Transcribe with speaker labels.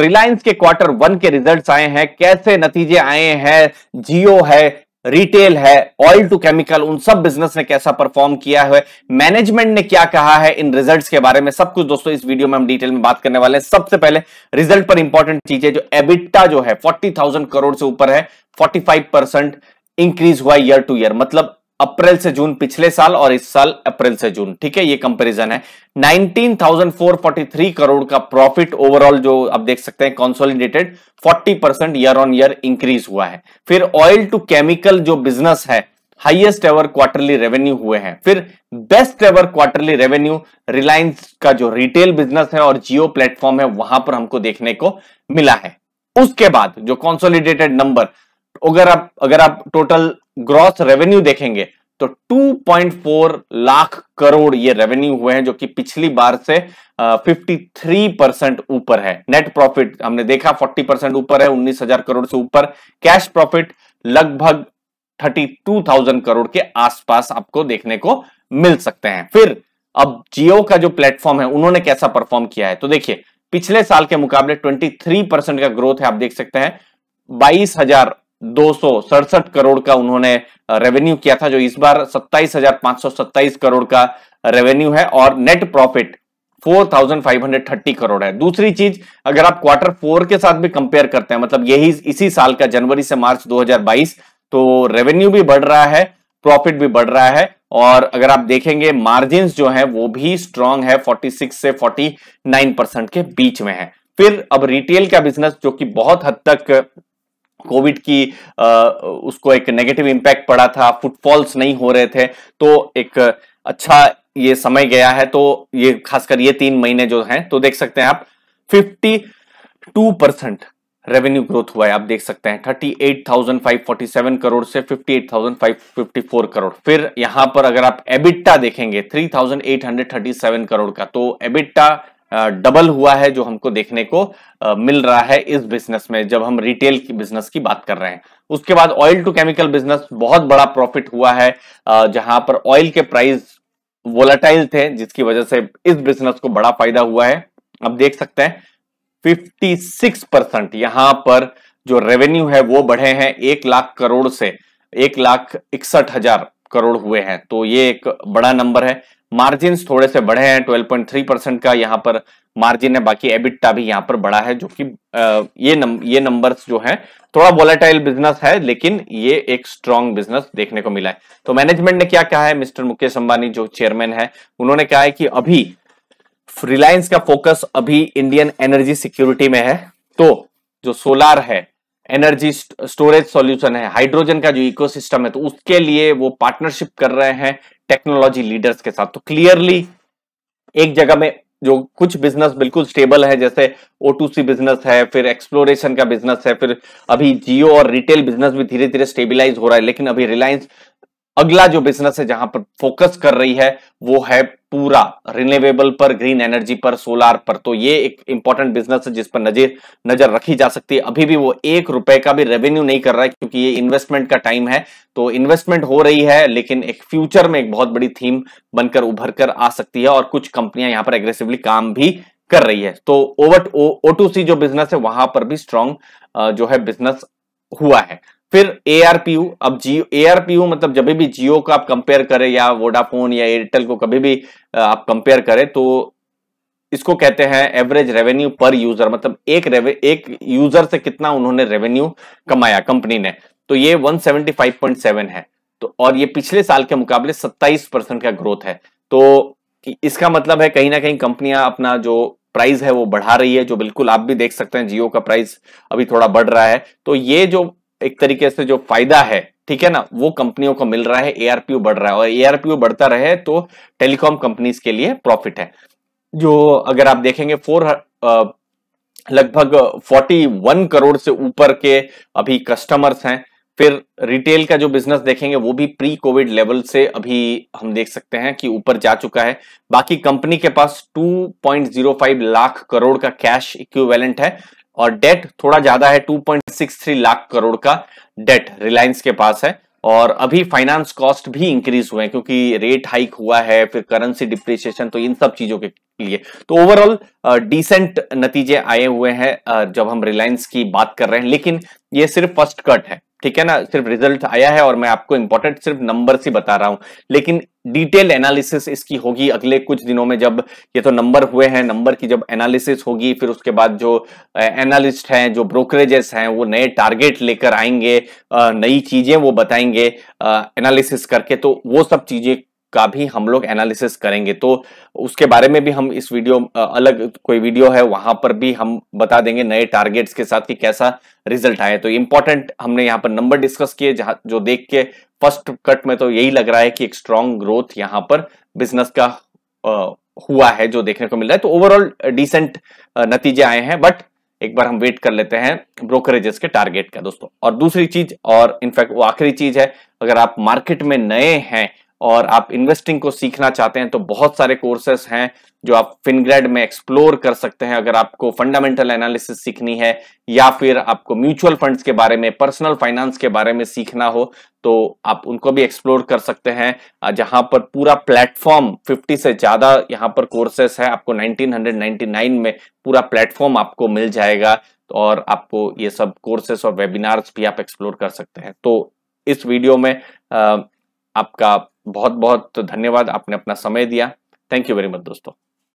Speaker 1: रिलायंस के quarter one के results आए हैं कैसे नतीजे आए हैं जियो है रिटेल है ऑयल टू केमिकल उन सब बिजनेस ने कैसा परफॉर्म किया है मैनेजमेंट ने क्या कहा है इन रिजल्ट्स के बारे में सब कुछ दोस्तों इस वीडियो में हम डिटेल में बात करने वाले हैं सबसे पहले रिजल्ट पर इंपॉर्टेंट चीजें जो एबिट्टा जो है 40,000 करोड़ से ऊपर है 45 परसेंट इंक्रीज हुआ ईयर टू ईयर मतलब अप्रैल से जून पिछले साल और इस साल अप्रैल से जून ठीक है ये कंपैरिजन है 19,443 करोड़ का प्रॉफिट ओवरऑल जो आप देख सकते हैं consolidated 40 percent year on year increase हुआ है फिर ऑयल टू केमिकल जो बिजनेस है हाईएस्ट एवर क्वार्टरली रेवेन्यू हुए हैं फिर best ever quarterly revenue Reliance का जो रिटेल बिजनेस है और जियो प्लेटफॉर्म है वहां पर हमको देखने को मिला है उसके बाद जो कॉन्सोलिडेटेड नंबर अगर आप अगर आप टोटल ग्रॉस रेवेन्यू देखेंगे तो 2.4 लाख करोड़ ये रेवेन्यू हुए हैं जो कि पिछली बार से आ, 53 परसेंट ऊपर है नेट प्रॉफिट हमने देखा 40 ऊपर है 19,000 करोड़ से ऊपर कैश प्रॉफिट लगभग 32,000 करोड़ के आसपास आपको देखने को मिल सकते हैं फिर अब जियो का जो प्लेटफॉर्म है उन्होंने कैसा परफॉर्म किया है तो देखिए पिछले साल के मुकाबले 23 परसेंट का ग्रोथ है आप देख सकते हैं बाईस हजार दो सड़सठ करोड़ का उन्होंने रेवेन्यू किया था जो इस बार सत्ताईस हजार पांच सौ सत्ताईस करोड़ का रेवेन्यू है और नेट प्रॉफिट 4,530 करोड़ है दूसरी चीज अगर आप क्वार्टर फोर के साथ भी कंपेयर करते हैं मतलब यही इसी साल का जनवरी से मार्च 2022 तो रेवेन्यू भी बढ़ रहा है प्रॉफिट भी बढ़ रहा है और अगर आप देखेंगे मार्जिन जो है वो भी स्ट्रांग है 46 से 49 परसेंट के बीच में है फिर अब रिटेल का बिजनेस जो कि बहुत हद तक कोविड की आ, उसको एक नेगेटिव इम्पैक्ट पड़ा था फुटफॉल्स नहीं हो रहे थे तो एक अच्छा ये समय गया है तो ये खासकर ये तीन महीने जो हैं तो देख सकते हैं आप 52 परसेंट रेवेन्यू ग्रोथ हुआ है आप देख सकते हैं 38,547 करोड़ से 58,554 करोड़ फिर यहां पर अगर आप एबिटा देखेंगे 3,837 करोड़ का तो एबिटा डबल हुआ है जो हमको देखने को मिल रहा है इस बिजनेस में जब हम रिटेल की बिजनेस की बात कर रहे हैं उसके बाद ऑयल टू केमिकल बिजनेस बहुत बड़ा प्रॉफिट हुआ है जहां पर ऑयल के प्राइस वोलाटाइल थे जिसकी वजह से इस बिजनेस को बड़ा फायदा हुआ है अब देख सकते हैं फिफ्टी सिक्स परसेंट यहां पर जो रेवेन्यू है वो बढ़े हैं एक लाख करोड़ से एक लाख इकसठ हजार करोड़ हुए हैं तो ये एक बड़ा नंबर है मार्जिन थोड़े से बढ़े हैं 12.3 परसेंट का यहाँ पर मार्जिन है बाकी एबिटा भी यहाँ पर बढ़ा है जो कि ये नम, ये नंबर्स जो है थोड़ा वोलेटाइल बिजनेस है लेकिन ये एक स्ट्रॉन्ग बिजनेस देखने को मिला है तो मैनेजमेंट ने क्या कहा है मिस्टर मुकेश अंबानी जो चेयरमैन है उन्होंने कहा है कि अभी रिलायंस का फोकस अभी इंडियन एनर्जी सिक्योरिटी में है तो जो सोलार है एनर्जी स्टोरेज सॉल्यूशन है हाइड्रोजन का जो इकोसिस्टम है तो उसके लिए वो पार्टनरशिप कर रहे हैं टेक्नोलॉजी लीडर्स के साथ तो क्लियरली एक जगह में जो कुछ बिजनेस बिल्कुल स्टेबल है जैसे ओ बिजनेस है फिर एक्सप्लोरेशन का बिजनेस है फिर अभी जियो और रिटेल बिजनेस भी धीरे धीरे स्टेबिलाईज हो रहा है लेकिन अभी रिलायंस अगला जो बिजनेस है जहां पर फोकस कर रही है वो है पूरा रिन्यूएबल पर ग्रीन एनर्जी पर सोलार पर तो ये एक इंपॉर्टेंट बिजनेस है जिस पर नजर नजर रखी जा सकती है अभी भी वो एक रुपए का भी रेवेन्यू नहीं कर रहा है क्योंकि ये इन्वेस्टमेंट का टाइम है तो इन्वेस्टमेंट हो रही है लेकिन एक फ्यूचर में एक बहुत बड़ी थीम बनकर उभर कर आ सकती है और कुछ कंपनियां यहां पर एग्रेसिवली काम भी कर रही है तो ओवर ओ टू सी जो बिजनेस है वहां पर भी स्ट्रॉन्ग जो है बिजनेस हुआ है फिर ए अब जियो ए मतलब जब भी जियो का आप कंपेयर करें या वोडाफोन या एयरटेल को कभी भी आप कंपेयर करें तो इसको कहते हैं एवरेज रेवेन्यू पर यूजर मतलब एक एक यूजर से कितना उन्होंने रेवेन्यू कमाया कंपनी ने तो ये 175.7 है तो और ये पिछले साल के मुकाबले 27 परसेंट का ग्रोथ है तो इसका मतलब है कहीं ना कहीं कंपनियां अपना जो प्राइस है वो बढ़ा रही है जो बिल्कुल आप भी देख सकते हैं जियो का प्राइस अभी थोड़ा बढ़ रहा है तो ये जो एक तरीके से जो फायदा है ठीक है ना वो कंपनियों को मिल रहा है एआरपीओ बढ़ रहा है और एआरपीओ बढ़ता रहे तो टेलीकॉम कंपनीज के लिए प्रॉफिट है जो अगर आप देखेंगे फोर लगभग 41 करोड़ से ऊपर के अभी कस्टमर्स हैं फिर रिटेल का जो बिजनेस देखेंगे वो भी प्री कोविड लेवल से अभी हम देख सकते हैं कि ऊपर जा चुका है बाकी कंपनी के पास 2.05 लाख करोड़ का कैश इक्विवेलेंट है और डेट थोड़ा ज्यादा है 2.63 लाख करोड़ का डेट रिलायंस के पास है और अभी फाइनेंस कॉस्ट भी इंक्रीज हुए हैं क्योंकि रेट हाइक हुआ है फिर करेंसी डिप्रिशिएशन तो इन सब चीजों के लिए तो ओवरऑल डिसेंट नतीजे आए हुए हैं जब हम रिलायंस की बात कर रहे हैं लेकिन ये सिर्फ फर्स्ट कट है ठीक है ना सिर्फ रिजल्ट आया है और मैं आपको इंपॉर्टेंट सिर्फ नंबर ही बता रहा हूं लेकिन डिटेल एनालिसिस इसकी होगी अगले कुछ दिनों में जब ये तो नंबर हुए हैं नंबर की जब एनालिसिस होगी फिर उसके बाद जो एनालिस्ट हैं जो ब्रोकरेजेस हैं वो नए टारगेट लेकर आएंगे नई चीजें वो बताएंगे एनालिसिस करके तो वो सब चीजें का भी हम लोग एनालिसिस करेंगे तो उसके बारे में भी हम इस वीडियो अलग कोई वीडियो है वहां पर भी हम बता देंगे नए टारगेट्स के साथ कि कैसा रिजल्ट आया तो इंपॉर्टेंट हमने यहाँ पर नंबर डिस्कस किए जो देख के फर्स्ट कट में तो यही लग रहा है कि एक स्ट्रॉन्ग ग्रोथ यहां पर बिजनेस का हुआ है जो देखने को मिल रहा है तो ओवरऑल डिसेंट नतीजे आए हैं बट एक बार हम वेट कर लेते हैं ब्रोकरेजेस के टारगेट का दोस्तों और दूसरी चीज और इनफैक्ट वो आखिरी चीज है अगर आप मार्केट में नए हैं और आप इन्वेस्टिंग को सीखना चाहते हैं तो बहुत सारे कोर्सेस हैं जो आप फिनग्रेड में एक्सप्लोर कर सकते हैं अगर आपको फंडामेंटल एनालिसिस सीखनी है या फिर आपको म्यूचुअल फंड्स के बारे में पर्सनल फाइनेंस के बारे में सीखना हो तो आप उनको भी एक्सप्लोर कर सकते हैं जहां पर पूरा प्लेटफॉर्म 50 से ज्यादा यहां पर कोर्सेस है आपको 1999 में पूरा प्लेटफॉर्म आपको मिल जाएगा और आपको ये सब कोर्सेस और वेबिनार्स भी आप एक्सप्लोर कर सकते हैं तो इस वीडियो में आपका बहुत बहुत धन्यवाद आपने अपना समय दिया थैंक यू वेरी मच दोस्तों